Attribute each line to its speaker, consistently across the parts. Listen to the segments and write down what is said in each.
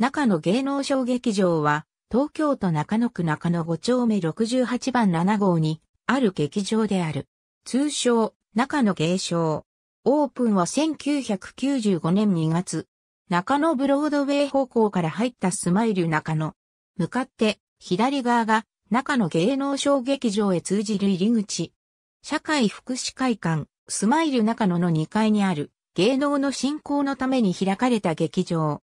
Speaker 1: 中野芸能小劇場は、東京都中野区中野5丁目68番7号に、ある劇場である。通称、中野芸商。オープンは1995年2月。中野ブロードウェイ方向から入ったスマイル中野。向かって、左側が、中野芸能小劇場へ通じる入り口。社会福祉会館、スマイル中野の2階にある、芸能の振興のために開かれた劇場。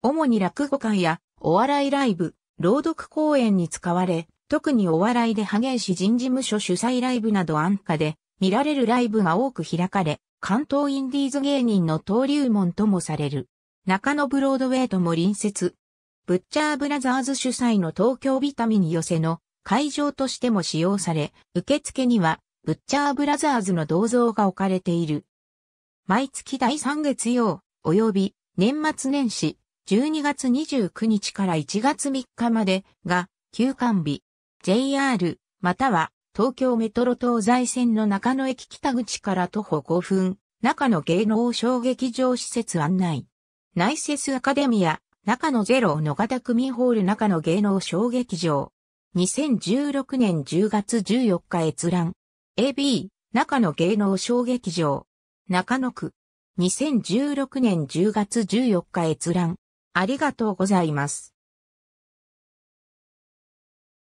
Speaker 1: 主に落語会やお笑いライブ、朗読公演に使われ、特にお笑いで激し人事務所主催ライブなど安価で見られるライブが多く開かれ、関東インディーズ芸人の登竜門ともされる。中野ブロードウェイとも隣接。ブッチャーブラザーズ主催の東京ビタミン寄せの会場としても使用され、受付にはブッチャーブラザーズの銅像が置かれている。毎月第3月曜、及び年末年始、12月29日から1月3日までが休館日。JR または東京メトロ東西線の中野駅北口から徒歩5分、中野芸能小劇場施設案内。ナイセスアカデミア、中野ゼロ野方組ホール中野芸能小劇場。2016年10月14日閲覧。AB、中野芸能小劇場。中野区。2016年10月14日閲覧。あ
Speaker 2: りがとうございます。